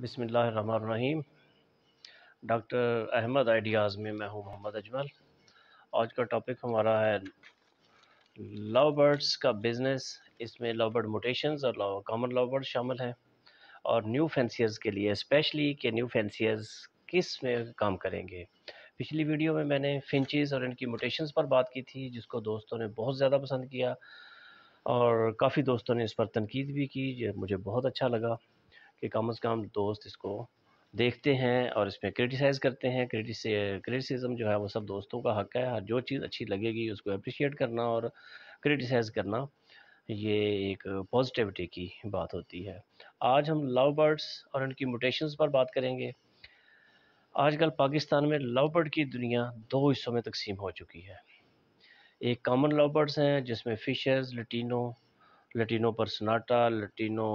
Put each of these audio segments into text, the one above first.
बसमीम doctor Ahmad ideas में मैं हूँ मोहम्मद अजमल आज का टॉपिक हमारा है लव बर्ड्स का बिज़नेस इसमें लव बर्ड मोटेशंस और कॉमन लव बर्ड शामिल हैं और न्यू फैंसियर्स के लिए स्पेशली के न्यू फैंसियर्स किस में काम करेंगे पिछली वीडियो में मैंने फिंचज़ और इनकी मोटेशंस पर बात की थी जिसको दोस्तों ने बहुत ज़्यादा पसंद किया और काफ़ी दोस्तों ने इस पर तनकीद भी की मुझे बहुत अच्छा लगा कि कम अज़ कम दोस्त इसको देखते हैं और इस पर क्रिटिसाइज़ करते हैं क्रिटिस क्रिटिसिज्म जो है वो सब दोस्तों का हक है हर जो चीज़ अच्छी लगेगी उसको अप्रिशिएट करना और क्रिटिसाइज़ करना ये एक पॉजिटिविटी की बात होती है आज हम लव बर्ड्स और उनकी म्यूटेशंस पर बात करेंगे आजकल पाकिस्तान में लव बर्ड की दुनिया दो हिस्सों में तकसीम हो चुकी है एक कॉमन लव बर्ड्स हैं जिसमें Fischer's lutino lutino personata lutino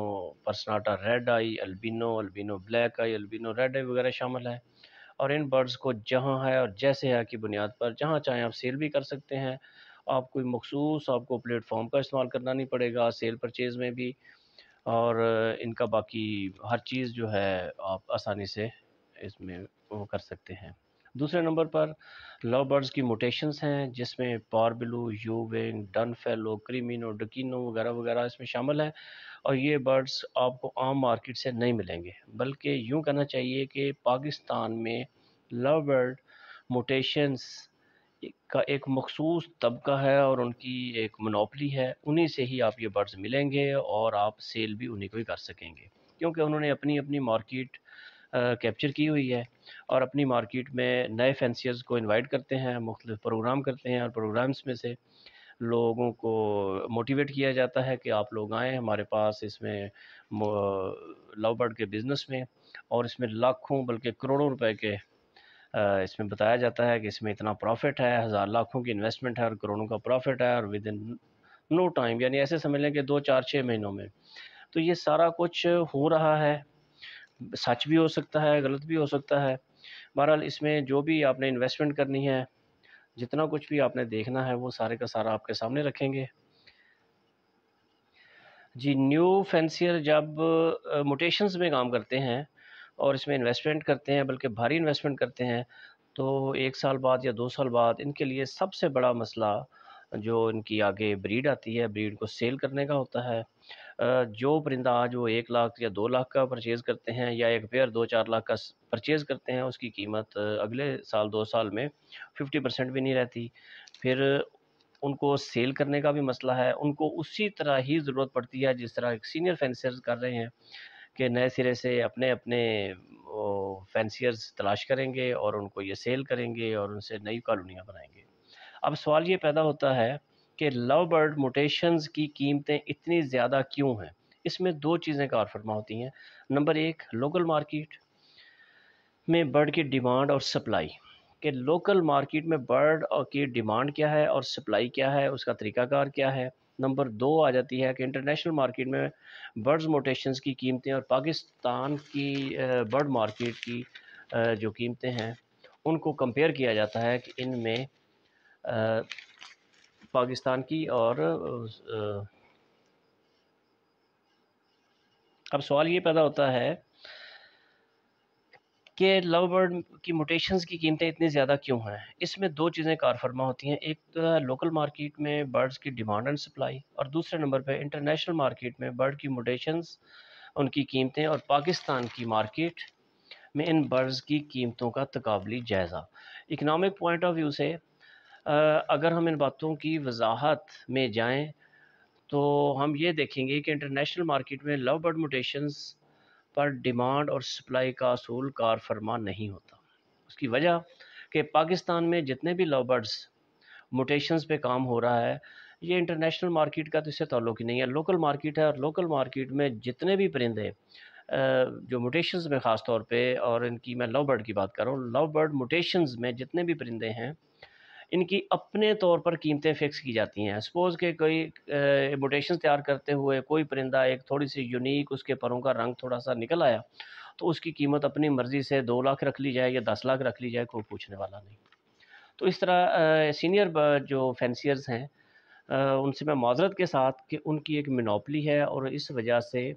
personata red eye albino albino black eye albino red eye वगैरह शामिल है और इन बर्ड्स को जहाँ है और जैसे है की बुनियाद पर जहाँ चाहें आप सेल भी कर सकते हैं आप कोई मखसूस आपको प्लेटफॉर्म का इस्तेमाल करना नहीं पड़ेगा सेल परचेज़ में भी और इनका बाकी हर चीज़ जो है आप आसानी से इसमें वो कर सकते हैं दूसरे नंबर पर लव बर्ड्स की मोटेशंस हैं जिसमें parblue euwing dun fallow creamino dakino वगैरह वगैरह इसमें शामिल है और ये बर्ड्स आपको आम मार्केट से नहीं मिलेंगे बल्कि यूँ कहना चाहिए कि पाकिस्तान में लव बर्ड मोटेशंस का एक मखसूस तबका है और उनकी एक मनोपली है उन्हीं से ही आप ये बर्ड्स मिलेंगे और आप सेल भी उन्हीं को ही कर सकेंगे क्योंकि उन्होंने अपनी अपनी मार्केट कैप्चर की हुई है और अपनी मार्केट में नए फैंसियर्स को इनवाइट करते हैं मुख्तु प्रोग्राम करते हैं और प्रोग्राम्स में से लोगों को मोटिवेट किया जाता है कि आप लोग आएँ हमारे पास इसमें लव बर्ड के बिज़नेस में और इसमें लाखों बल्कि करोड़ों रुपए के इसमें बताया जाता है कि इसमें इतना प्रॉफिट है हज़ार लाखों की इन्वेस्टमेंट है और करोड़ों का प्रॉफिट है और विद इन नो टाइम यानी ऐसे समझ लें कि दो चार छः महीनों में तो ये सारा कुछ हो रहा है सच भी हो सकता है गलत भी हो सकता है बहरहाल इसमें जो भी आपने इन्वेस्टमेंट करनी है जितना कुछ भी आपने देखना है वो सारे का सारा आपके सामने रखेंगे जी न्यू फैंसियर जब मोटेशंस में काम करते हैं और इसमें इन्वेस्टमेंट करते हैं बल्कि भारी इन्वेस्टमेंट करते हैं तो एक साल बाद या दो साल बाद इनके लिए सबसे बड़ा मसला जो इनकी आगे ब्रीड आती है ब्रीड को सेल करने का होता है जो परिंदा आज वो एक लाख या दो लाख का परचेज़ करते हैं या एक पेयर दो चार लाख का परचेज़ करते हैं उसकी कीमत अगले साल दो साल में फिफ्टी परसेंट भी नहीं रहती फिर उनको सेल करने का भी मसला है उनको उसी तरह ही ज़रूरत पड़ती है जिस तरह सीनियर फैंसियर्स कर रहे हैं कि नए सिरे से अपने अपने फैंसियर्स तलाश करेंगे और उनको ये सेल करेंगे और उनसे नई कॉलोनियाँ बनाएंगे अब सवाल ये पैदा होता है कि लव बर्ड मोटेशंस की कीमतें इतनी ज़्यादा क्यों हैं इसमें दो चीज़ें कार फरमा होती हैं नंबर एक लोकल मार्केट में बर्ड की डिमांड और सप्लाई कि लोकल मार्केट में बर्ड की डिमांड क्या है और सप्लाई क्या है उसका तरीकाकार क्या है नंबर दो आ जाती है कि इंटरनेशनल मार्केट में बर्ड्स मोटेशंस की कीमतें और पाकिस्तान की बर्ड मार्केट की जो कीमतें हैं उनको कंपेयर किया जाता है कि इनमें पाकिस्तान की और अब सवाल ये पैदा होता है कि लव बर्ड की मोटेशंस की कीमतें इतनी ज़्यादा क्यों हैं इसमें दो चीज़ें कारफरमा होती हैं एक तो लोकल मार्केट में बर्ड्स की डिमांड एंड सप्लाई और दूसरे नंबर पे इंटरनेशनल मार्केट में बर्ड की मोटेशंस उनकी कीमतें और पाकिस्तान की मार्केट में इन बर्ड्स की कीमतों का तकबली जायज़ा इकनॉमिक पॉइंट ऑफ व्यू से अगर हम इन बातों की वजाहत में जाएं तो हम ये देखेंगे कि इंटरनेशनल मार्केट में लव बर्ड मोटेशंस पर डिमांड और सप्लाई का असूल कार फरमा नहीं होता उसकी वजह कि पाकिस्तान में जितने भी लव बर्ड्स मोटेशंस पे काम हो रहा है ये इंटरनेशनल मार्केट का तो इससे ताल्लुक ही नहीं है लोकल मार्केट है और लोकल मार्केट में जितने भी परिंदे जो मोटेशंस में ख़ास तौर पे और इनकी मैं लव बर्ड की बात कर रहा हूँ लव बर्ड मोटेशंस में जितने भी परिंदे हैं इनकी अपने तौर पर कीमतें फ़िक्स की जाती हैं सपोज़ के कोई एबोटेशन तैयार करते हुए कोई परिंदा एक थोड़ी सी यूनिक उसके परों का रंग थोड़ा सा निकल आया तो उसकी कीमत अपनी मर्ज़ी से दो लाख रख ली जाए या दस लाख रख ली जाए कोई पूछने वाला नहीं तो इस तरह सीनियर जो फैंसियर्स हैं उनसे मैं माजरत के साथ कि उनकी एक मिनोपली है और इस वजह से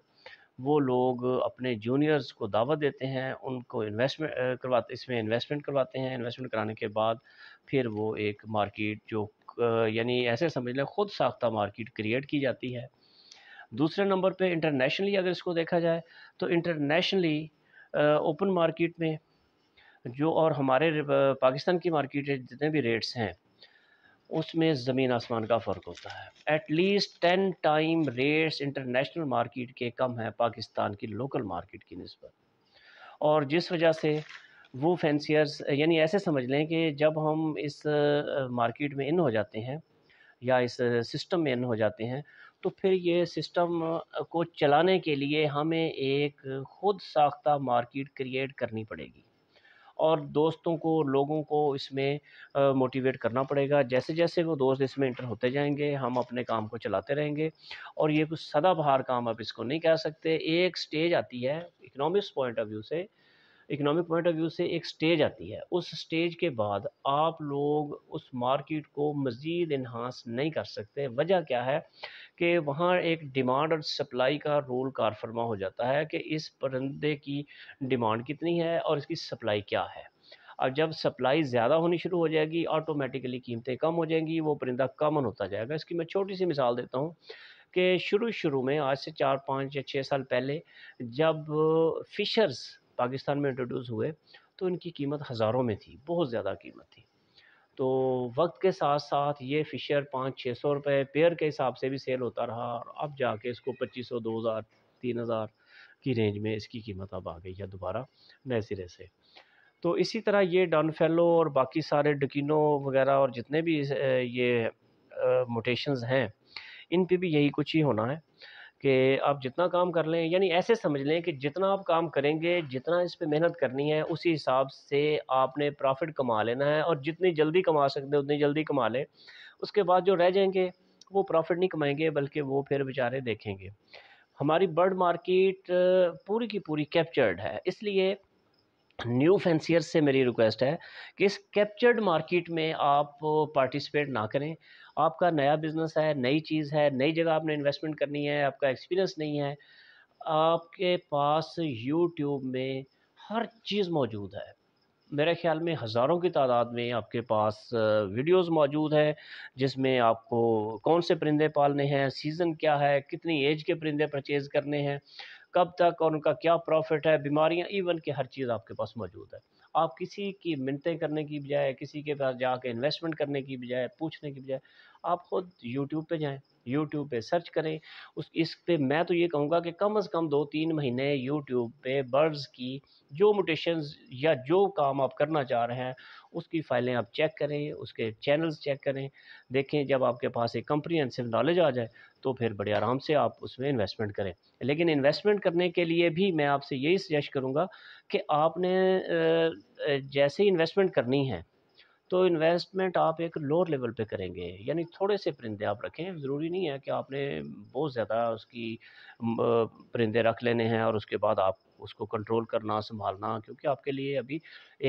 वो लोग अपने जूनियर्स को दावत देते हैं उनको इन्वेस्टमेंट करवाते इसमें इन्वेस्टमेंट करवाते हैं इन्वेस्टमेंट कराने के बाद फिर वो एक मार्केट जो यानी ऐसे समझ लें खुद साख्ता मार्केट क्रिएट की जाती है दूसरे नंबर पे इंटरनेशनली अगर इसको देखा जाए तो इंटरनेशनली ओपन मार्केट में जो और हमारे पाकिस्तान की मार्केट जितने भी रेट्स हैं उसमें ज़मीन आसमान का फ़र्क होता है at least ten time rates international market के कम हैं पाकिस्तान की लोकल मार्केट की नस्बत और जिस वजह से वो फैंसियर्स यानी ऐसे समझ लें कि जब हम इस मार्केट में इन हो जाते हैं या इस सिस्टम में इन हो जाते हैं तो फिर ये सिस्टम को चलाने के लिए हमें एक ख़ुद साख्ता मार्केट क्रिएट करनी पड़ेगी और दोस्तों को लोगों को इसमें मोटिवेट करना पड़ेगा जैसे जैसे वो दोस्त इसमें इंटर होते जाएंगे हम अपने काम को चलाते रहेंगे और ये कुछ सदाबहार काम आप इसको नहीं कह सकते एक स्टेज आती है इकनॉमिक्स पॉइंट ऑफ व्यू से इकोनॉमिक पॉइंट ऑफ व्यू से एक स्टेज आती है उस स्टेज के बाद आप लोग उस मार्केट को मज़ीद इन्हांस नहीं कर सकते वजह क्या है कि वहाँ एक डिमांड और सप्लाई का रोल कारफरमा हो जाता है कि इस परिंदे की डिमांड कितनी है और इसकी सप्लाई क्या है और जब सप्लाई ज़्यादा होनी शुरू हो जाएगी ऑटोमेटिकली कीमतें कम हो जाएंगी वो परिंदा कॉमन होता जाएगा इसकी मैं छोटी सी मिसाल देता हूँ कि शुरू शुरू में आज से चार पाँच या छः साल पहले जब फ़िशर्स पाकिस्तान में इंट्रोड्यूस हुए तो इनकी कीमत हज़ारों में थी बहुत ज़्यादा कीमत थी तो वक्त के साथ साथ ये फ़िशर पाँच छः सौ रुपये पेयर के हिसाब से भी सेल होता रहा और अब जाके इसको पच्चीस सौ दो हज़ार तीन हज़ार की रेंज में इसकी कीमत अब आ गई है दोबारा नए सिरे से तो इसी तरह ये डॉन फेलो और बाकी सारे डकिनो वगैरह और जितने भी ये मोटेशंस हैं इन पे भी यही कुछ ही होना है कि आप जितना काम कर लें यानी ऐसे समझ लें कि जितना आप काम करेंगे जितना इस पे मेहनत करनी है उसी हिसाब से आपने प्रॉफिट कमा लेना है और जितनी जल्दी कमा सकते हैं उतनी जल्दी कमा लें उसके बाद जो रह जाएंगे वो प्रॉफिट नहीं कमाएंगे बल्कि वो फिर बेचारे देखेंगे हमारी बर्ड मार्केट पूरी की पूरी कैप्चर्ड है इसलिए न्यू फैंसियर से मेरी रिक्वेस्ट है कि इस कैप्चर्ड मार्केट में आप पार्टिसिपेट ना करें आपका नया बिज़नेस है नई चीज़ है नई जगह आपने इन्वेस्टमेंट करनी है आपका एक्सपीरियंस नहीं है आपके पास यूट्यूब में हर चीज़ मौजूद है मेरे ख्याल में हज़ारों की तादाद में आपके पास वीडियोस मौजूद है जिसमें आपको कौन से परिंदे पालने हैं सीज़न क्या है कितनी एज के परिंदे परचेज़ करने हैं कब तक और उनका क्या प्रॉफिट है बीमारियां इवन के हर चीज़ आपके पास मौजूद है आप किसी की मिनतें करने की बजाय किसी के पास जाके इन्वेस्टमेंट करने की बजाय पूछने की बजाय आप खुद यूट्यूब पे जाएं यूट्यूब पे सर्च करें उस इस पे मैं तो ये कहूँगा कि कम से कम दो तीन महीने यूट्यूब पे बर्ड्स की जो मोटेशंस या जो काम आप करना चाह रहे हैं उसकी फ़ाइलें आप चेक करें उसके चैनल्स चेक करें देखें जब आपके पास एक कंप्रीहेंसिव नॉलेज आ जाए तो फिर बड़े आराम से आप उसमें इन्वेस्टमेंट करें लेकिन इन्वेस्टमेंट करने के लिए भी मैं आपसे यही सजेस्ट करूँगा कि आपने जैसे ही इन्वेस्टमेंट करनी है तो इन्वेस्टमेंट आप एक लोअर लेवल पे करेंगे यानी थोड़े से परिंदे आप रखें ज़रूरी नहीं है कि आपने बहुत ज़्यादा उसकी परिंदे रख लेने हैं और उसके बाद आप उसको कंट्रोल करना संभालना क्योंकि आपके लिए अभी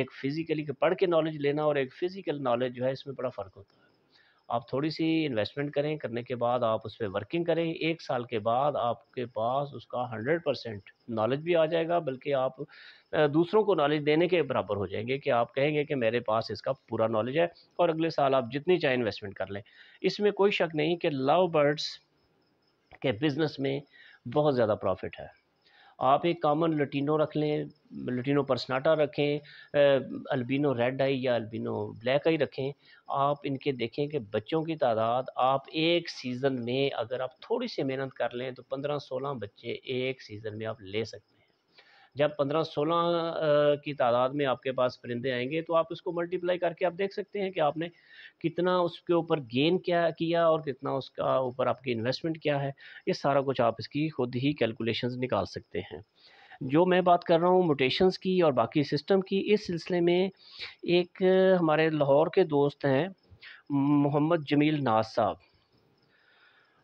एक फ़िज़िकली पढ़ के नॉलेज लेना और एक फ़िज़िकल नॉलेज जो है इसमें बड़ा फ़र्क होता है आप थोड़ी सी इन्वेस्टमेंट करें करने के बाद आप उस पर वर्किंग करें एक साल के बाद आपके पास उसका हंड्रेड परसेंट नॉलेज भी आ जाएगा बल्कि आप दूसरों को नॉलेज देने के बराबर हो जाएंगे कि आप कहेंगे कि मेरे पास इसका पूरा नॉलेज है और अगले साल आप जितनी चाहे इन्वेस्टमेंट कर लें इसमें कोई शक नहीं कि लव बर्ड्स के बिज़नेस में बहुत ज़्यादा प्रॉफिट है आप एक कॉमन लटीनो रख लें लटीनो परसनाटा रखें अल्बिनो रेड आई या अल्बिनो ब्लैक आई रखें आप इनके देखें कि बच्चों की तादाद आप एक सीज़न में अगर आप थोड़ी सी मेहनत कर लें तो पंद्रह सोलह बच्चे एक सीज़न में आप ले सकते हैं जब पंद्रह सोलह की तादाद में आपके पास परिंदे आएंगे तो आप उसको मल्टीप्लाई करके आप देख सकते हैं कि आपने कितना उसके ऊपर गेन क्या किया और कितना उसका ऊपर आपकी इन्वेस्टमेंट क्या है ये सारा कुछ आप इसकी खुद ही कैलकुलेशन निकाल सकते हैं जो मैं बात कर रहा हूँ म्यूटेशंस की और बाकी सिस्टम की इस सिलसिले में एक हमारे लाहौर के दोस्त हैं मोहम्मद जमील नाज साहब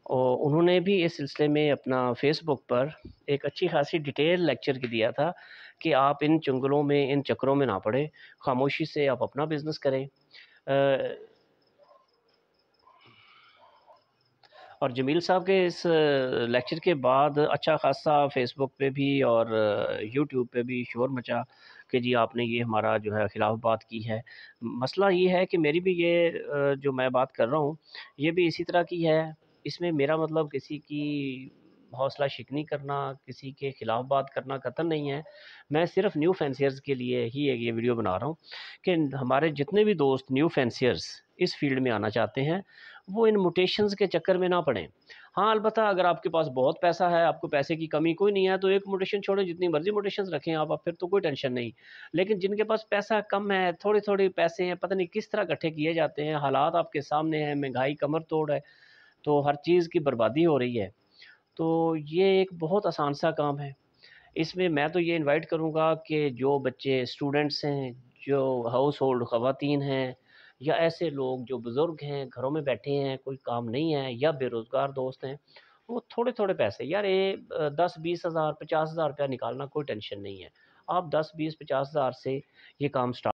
और उन्होंने भी इस सिलसिले में अपना फेसबुक पर एक अच्छी खासी डिटेल लेक्चर की दिया था कि आप इन चुंगलों में इन चक्करों में ना पड़े खामोशी से आप अपना बिज़नेस करें और जमील साहब के इस लेक्चर के बाद अच्छा खासा फेसबुक पे भी और यूट्यूब पे भी शोर मचा कि जी आपने ये हमारा जो है ख़िलाफ़ बात की है मसला ये है कि मेरी भी ये जो मैं बात कर रहा हूँ ये भी इसी तरह की है इसमें मेरा मतलब किसी की हौसला शिकनी करना किसी के ख़िलाफ़ बात करना कतन नहीं है मैं सिर्फ़ न्यू फैंसियर्स के लिए ही एक ये वीडियो बना रहा हूँ कि हमारे जितने भी दोस्त न्यू फैंसियर्स इस फील्ड में आना चाहते हैं वो इन मोटेशंस के चक्कर में ना पड़ें हाँ अलबत्त अगर आपके पास बहुत पैसा है आपको पैसे की कमी कोई नहीं है तो एक मोटेशन छोड़ें जितनी मर्ज़ी मोटेशन रखें आप, आप फिर तो कोई टेंशन नहीं लेकिन जिनके पास पैसा कम है थोड़े थोड़े पैसे हैं पता नहीं किस तरह इकट्ठे किए जाते हैं हालात आपके सामने हैं महंगाई कमर तोड़ है तो हर चीज़ की बर्बादी हो रही है तो ये एक बहुत आसान सा काम है इसमें मैं तो ये इनवाइट करूँगा कि जो बच्चे स्टूडेंट्स हैं जो हाउस होल्ड ख़वान हैं या ऐसे लोग जो बुज़ुर्ग हैं घरों में बैठे हैं कोई काम नहीं है या बेरोज़गार दोस्त हैं वो थोड़े थोड़े पैसे यार ये दस बीस हज़ार पचास हज़ार रुपया निकालना कोई टेंशन नहीं है आप दस बीस पचास हज़ार से ये काम स्टार्ट